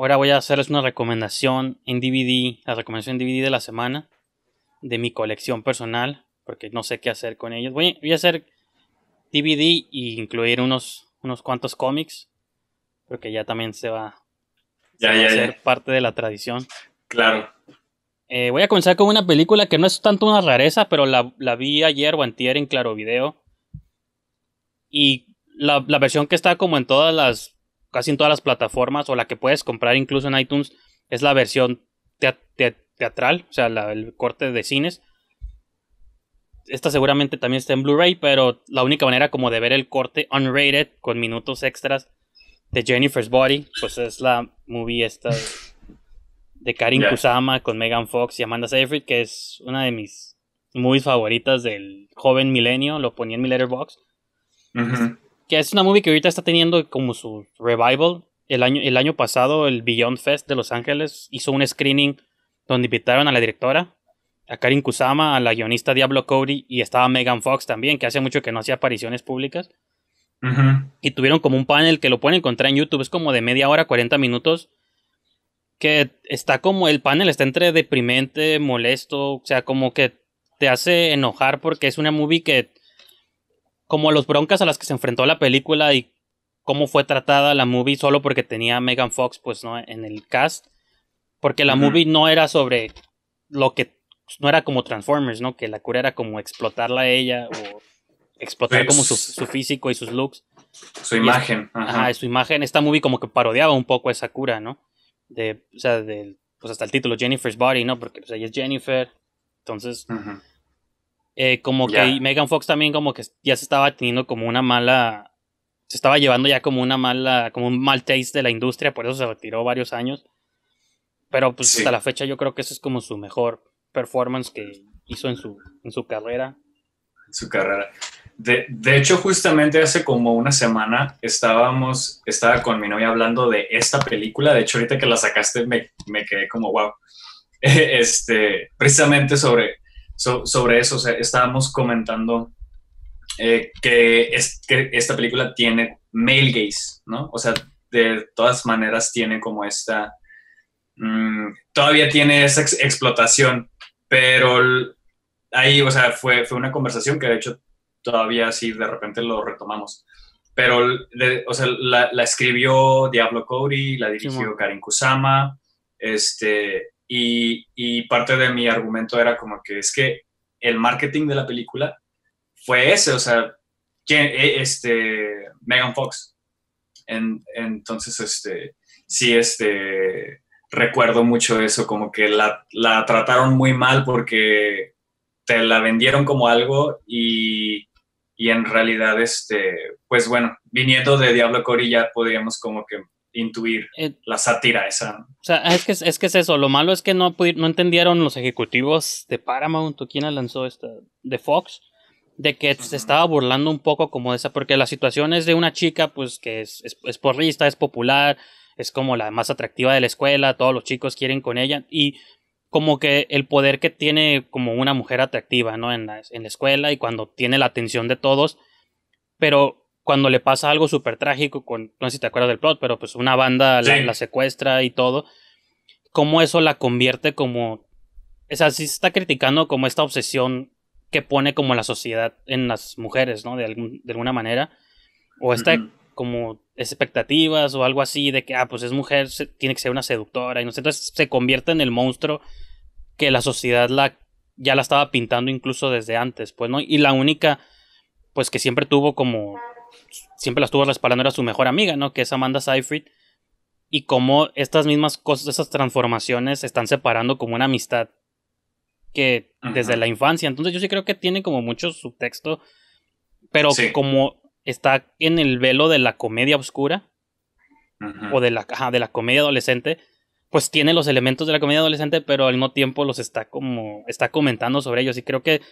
Ahora voy a hacerles una recomendación en DVD, la recomendación en DVD de la semana de mi colección personal, porque no sé qué hacer con ellos. Voy, a hacer DVD e incluir unos, unos cuantos cómics, porque ya también se va, a ser parte de la tradición. Claro. Eh, voy a comenzar con una película que no es tanto una rareza, pero la, la vi ayer o antier en Claro Video. Y la, versión que está como en todas las casi en todas las plataformas o la que puedes comprar incluso en iTunes es la versión teatral, o sea, el corte de cines. Esta seguramente también está en Blu-ray, pero la única manera como de ver el corte unrated con minutos extras de Jennifer's Body, pues es la movie esta de, Karim Kusama con Megan Fox y Amanda Seyfried, que es una de mis movies favoritas del joven milenio, lo ponía en mi letterbox. Que es una movie que ahorita está teniendo como su revival. El año, el año pasado, el Beyond Fest de Los Ángeles hizo un screening donde invitaron a la directora, a Karin Kusama, a la guionista Diablo Cody y estaba Megan Fox también, que hace mucho que no hacía apariciones públicas. Y tuvieron como un panel que lo pueden encontrar en YouTube, es como de media hora, 40 minutos, que está como el panel, está entre deprimente, molesto, o sea, como que te hace enojar porque es una movie que como los broncas a las que se enfrentó la película y cómo fue tratada la movie solo porque tenía a Megan Fox pues no en el cast porque la movie no era sobre lo que no era como Transformers, ¿no? Que la cura era como explotarla a ella o explotar como su, pues, físico y sus looks. Su imagen. ajá. su imagen. Esta movie como que parodiaba un poco a esa cura, ¿no? De, o sea, pues hasta el título, Jennifer's Body, ¿no? Porque ella es Jennifer. Entonces, eh, como que Megan Fox también como que ya se estaba teniendo como una mala, se estaba llevando ya como una mala, como un mal taste de la industria, por eso se retiró varios años. Pero pues hasta la fecha yo creo que eso es como su mejor performance que hizo en su, en su carrera. En su carrera. De, hecho, justamente hace como una semana estábamos, estaba con mi novia hablando de esta película. De hecho, ahorita que la sacaste me, me quedé como wow. Este, precisamente sobre sobre eso, o sea, estábamos comentando eh, que, esta película tiene male gaze, ¿no? O sea, de todas maneras tiene como esta, mm, todavía tiene esa explotación, pero ahí, o sea, fue, una conversación que de hecho todavía así de repente lo retomamos. Pero, o sea, la, escribió Diablo Cody, la dirigió Karen Karin Kusama, este, y, parte de mi argumento era como que es que el marketing de la película fue ese, o sea, e, este, Megan Fox. entonces, este, sí, este, recuerdo mucho eso, como que la, trataron muy mal porque te la vendieron como algo y, y en realidad, este, pues bueno, viniendo de Diablo Cory ya podríamos como que intuir eh, la sátira esa. O sea, es que, es que es eso. Lo malo es que no, no entendieron los ejecutivos de Paramount o lanzó esta, de Fox, de que se estaba burlando un poco como esa, porque la situación es de una chica, pues, que es, porrista, es popular, es como la más atractiva de la escuela, todos los chicos quieren con ella y como que el poder que tiene como una mujer atractiva, ¿no? En la, en la escuela y cuando tiene la atención de todos, pero cuando le pasa algo súper trágico, con, no sé si te acuerdas del plot, pero pues una banda la, secuestra y todo, cómo eso la convierte como... O sea, si se está criticando como esta obsesión que pone como la sociedad en las mujeres, ¿no? De, de alguna manera. O esta como expectativas o algo así de que, ah, pues es mujer, tiene que ser una seductora y no Entonces se convierte en el monstruo que la sociedad la, ya la estaba pintando incluso desde antes, pues, ¿no? Y la única, pues que siempre tuvo como siempre la estuvo respaldando era su mejor amiga, ¿no? Que es Amanda Seyfried. Y cómo estas mismas cosas, esas transformaciones se están separando como una amistad que desde la infancia. Entonces yo sí creo que tiene como mucho subtexto, pero como está en el velo de la comedia oscura o de la, de la comedia adolescente, pues tiene los elementos de la comedia adolescente, pero al mismo tiempo los está como está comentando sobre ellos y creo que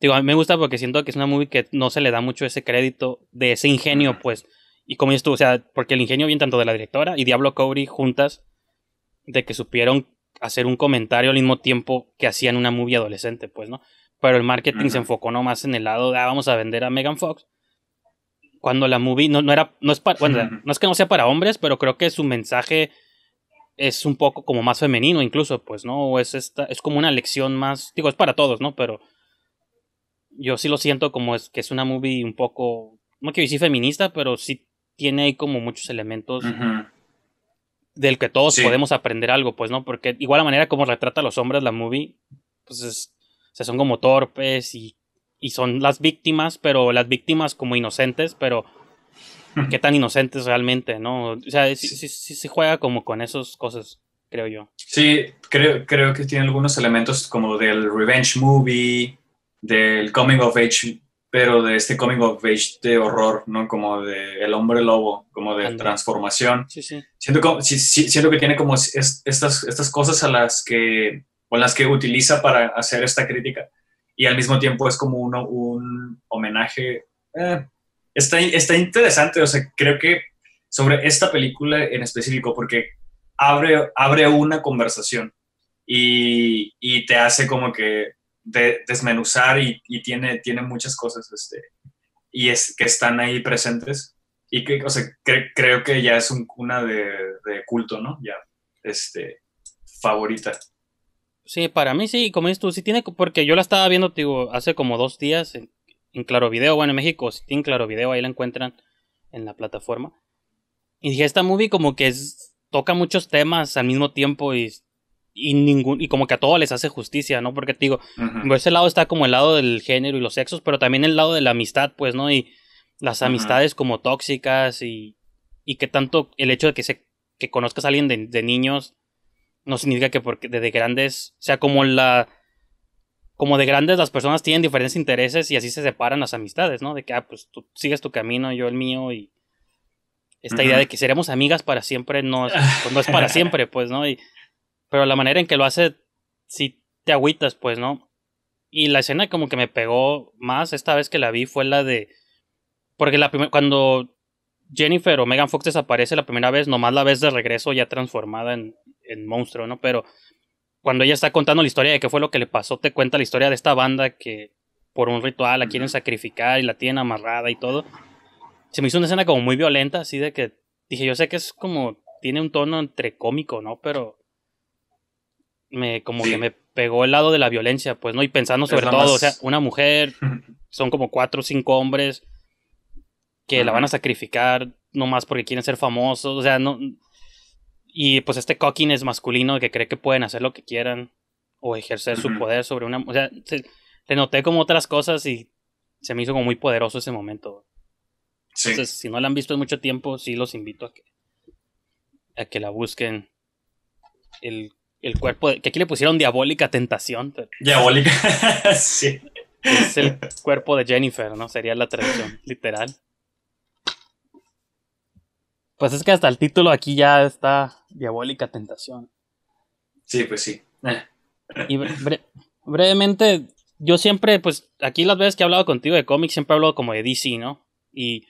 Digo, me gusta porque siento que es una movie que no se le da mucho ese crédito de ese ingenio, pues. Y como dices o sea, porque el ingenio viene tanto de la directora y Diablo Cody juntas, de que supieron hacer un comentario al mismo tiempo que hacían una movie adolescente, pues, ¿no? Pero el marketing se enfocó más en el lado de, ah, vamos a vender a Megan Fox. Cuando la movie no, no era, no es para, no es que no sea para hombres, pero creo que su mensaje es un poco como más femenino incluso, pues, ¿no? O es esta, es como una lección más, digo, es para todos, ¿no? Pero yo sí lo siento como es que es una movie un poco, no quiero decir feminista, pero sí tiene ahí como muchos elementos del que todos podemos aprender algo, pues, ¿no? Porque igual la manera como retrata a los hombres la movie, pues es, son como torpes y, y son las víctimas, pero las víctimas como inocentes, pero qué tan inocentes realmente, ¿no? O sea, sí, se juega como con esas cosas, creo yo. Sí, creo, creo que tiene algunos elementos como del revenge movie, del coming of age, pero de este coming of age de horror, ¿no? Como de el hombre lobo, como de transformación. Siento, como, siento que tiene como estas, estas cosas a las que, con las que utiliza para hacer esta crítica. Y al mismo tiempo es como un homenaje. Eh, está, está interesante, o sea, creo que sobre esta película en específico, porque abre, abre una conversación y, y te hace como que desmenuzar y, tiene, tiene muchas cosas este, y es, que están ahí presentes y que, creo que ya es una de, culto, ¿no? Ya, este, favorita. Sí, para mí sí, como dices tú, sí tiene, porque yo la estaba viendo, digo, hace como dos días en, Claro Video, bueno, en México, si en Claro Video, ahí la encuentran en la plataforma. Y dije, esta movie como que toca muchos temas al mismo tiempo y y ningún y como que a todos les hace justicia, ¿no? Porque te digo, por ese lado está como el lado del género y los sexos, pero también el lado de la amistad, pues, ¿no? Y las amistades como tóxicas y y que tanto el hecho de que se que conozcas a alguien de, niños no significa que porque desde grandes, o sea, como la como de grandes las personas tienen diferentes intereses y así se separan las amistades, ¿no? De que ah, pues tú sigues tu camino, yo el mío y esta idea de que seremos amigas para siempre no pues, no es para siempre, pues, ¿no? Y pero la manera en que lo hace, si te agüitas, pues, ¿no? Y la escena como que me pegó más esta vez que la vi fue la de... Porque la cuando Jennifer o Megan Fox desaparece la primera vez, nomás la ves de regreso ya transformada en, en monstruo, ¿no? Pero cuando ella está contando la historia de qué fue lo que le pasó, te cuenta la historia de esta banda que por un ritual la quieren sacrificar y la tienen amarrada y todo. Se me hizo una escena como muy violenta, así de que dije, yo sé que es como, tiene un tono entre cómico, ¿no? Pero me como que me pegó el lado de la violencia, pues, ¿no? Y pensando sobre todo, o sea, una mujer, son como cuatro o cinco hombres que la van a sacrificar nomás porque quieren ser famosos, o sea, no... Y pues este Coquín es masculino que cree que pueden hacer lo que quieran o ejercer su poder sobre una... O sea, le noté como otras cosas y se me hizo como muy poderoso ese momento. Entonces, si no la han visto en mucho tiempo, sí los invito a que, a que la busquen. El el cuerpo, que aquí le pusieron diabólica tentación. diabólica, sí. Es el cuerpo de Jennifer, ¿no? Sería la tradición, literal. Pues es que hasta el título aquí ya está diabólica tentación. Sí, pues sí. Eh. Y brevemente, yo siempre, pues aquí las veces que he hablado contigo de cómics, siempre he hablado como de DC, ¿no? Y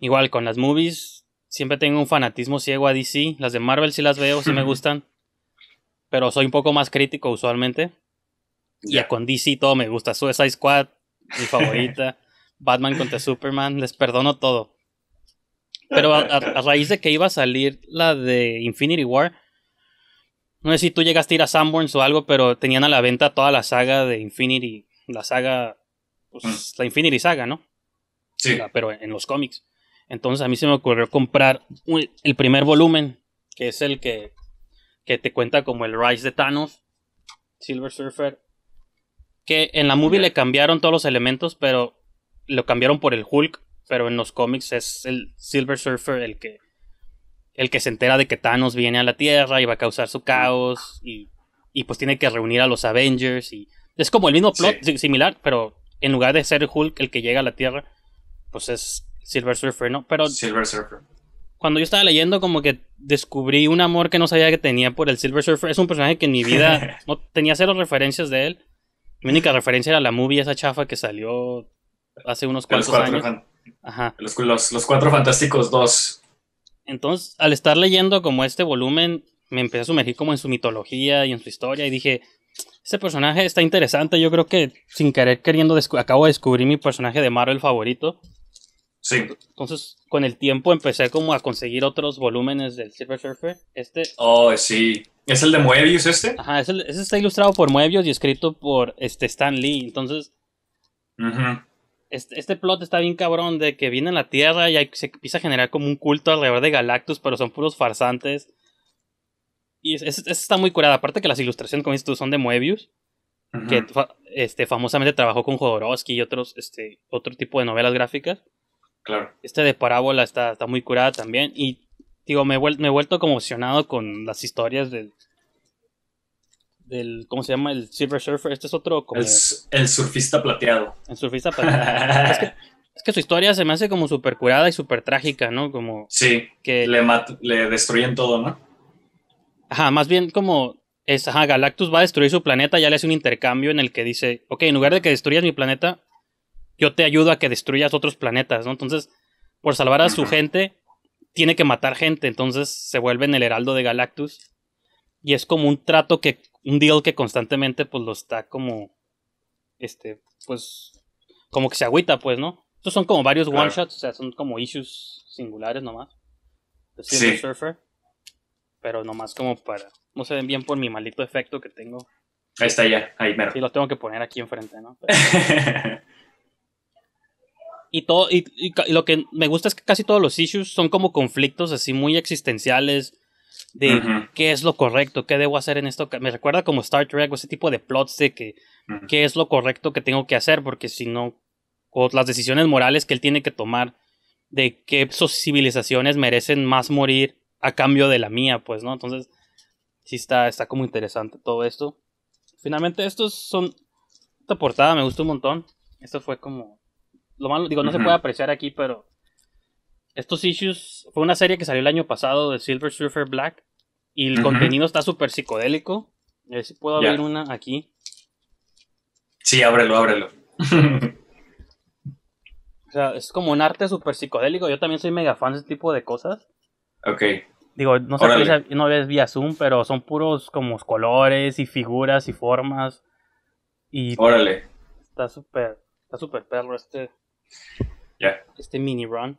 igual con las movies, siempre tengo un fanatismo ciego a DC. Las de Marvel si las veo, sí me gustan pero soy un poco más crítico usualmente. Y con DC todo me gusta. Suicide Squad, mi favorita. Batman contra Superman, les perdono todo. Pero a, raíz de que iba a salir la de Infinity War, no sé si tú llegaste a ir a Sanborns o algo, pero tenían a la venta toda la saga de Infinity, la saga, pues, mm. la Infinity Saga, ¿no? Sí. Ah, pero en, los cómics. Entonces a mí se me ocurrió comprar el primer volumen, que es el que que te cuenta como el Rise de Thanos, Silver Surfer, que en la movie le cambiaron todos los elementos, pero lo cambiaron por el Hulk, pero en los cómics es el Silver Surfer el que el que se entera de que Thanos viene a la Tierra y va a causar su caos y, y pues tiene que reunir a los Avengers y es como el mismo plot similar, pero en lugar de ser Hulk el que llega a la Tierra, pues es Silver Surfer, ¿no? Pero Silver Surfer cuando yo estaba leyendo, como que descubrí un amor que no sabía que tenía por el Silver Surfer. Es un personaje que en mi vida no tenía cero referencias de él. Mi única referencia era la movie, esa chafa que salió hace unos cuantos años. Los, los, Cuatro Fantásticos 2. Entonces, al estar leyendo como este volumen, me empecé a sumergir como en su mitología y en su historia y dije, este personaje está interesante, yo creo que sin querer queriendo acabo de descubrir mi personaje de Marvel favorito. Entonces, con el tiempo empecé como a conseguir otros volúmenes del Silver Surfer. Este. Oh, sí. ¿Es el de Moebius este? Ajá, ese está ilustrado por Moebius y escrito por este Stan Lee. Entonces. Este, este, plot está bien cabrón de que viene a la Tierra y se empieza a generar como un culto alrededor de Galactus, pero son puros farsantes. Y es, está muy curada. Aparte que las ilustraciones, como dices tú, son de Moebius. Que este, famosamente trabajó con Jodorowsky y otros, este, otro tipo de novelas gráficas. Este de parábola está, muy curada también. Y digo, me, me he vuelto conmocionado con las historias del, del ¿cómo se llama? El Silver Surfer, este es otro el, surfista plateado. El surfista plateado. es, que, su historia se me hace como súper curada y súper trágica, ¿no? Como Sí, que le, le destruyen todo, ¿no? Ajá, más bien como ajá, Galactus va a destruir su planeta, ya le hace un intercambio en el que dice, ok, en lugar de que destruyas mi planeta, yo te ayudo a que destruyas otros planetas, ¿no? Entonces, por salvar a su gente, tiene que matar gente, entonces se vuelve en el heraldo de Galactus. Y es como un trato que, un deal que constantemente pues lo está como, este, pues, como que se agüita, pues, ¿no? Estos son como varios one shots, o sea, son como issues singulares nomás. Sí. sí. Surfer. Pero nomás como para. No se ven bien por mi maldito efecto que tengo. Ahí está ya, ahí mero. Sí, los tengo que poner aquí enfrente, ¿no? Y, todo, y, lo que me gusta es que casi todos los issues son como conflictos así muy existenciales de qué es lo correcto, qué debo hacer en esto. Me recuerda como Star Trek o ese tipo de plots de que qué es lo correcto que tengo que hacer, porque si no, o las decisiones morales que él tiene que tomar de qué civilizaciones merecen más morir a cambio de la mía, pues, ¿no? Entonces, sí está, está como interesante todo esto. Finalmente, estos son... Esta portada me gustó un montón. Esto fue como lo malo, digo, no se puede apreciar aquí, pero estos issues fue una serie que salió el año pasado de Silver Surfer Black y el contenido está súper psicodélico. A ver eh, si puedo abrir una aquí. Sí, ábrelo, ábrelo. o sea, es como un arte súper psicodélico. Yo también soy mega fan de este tipo de cosas. Ok. Digo, no sé si no ves vía Zoom, pero son puros como colores y figuras y formas. Y Órale. Está súper, está súper perro este, Yeah. it's the mini run.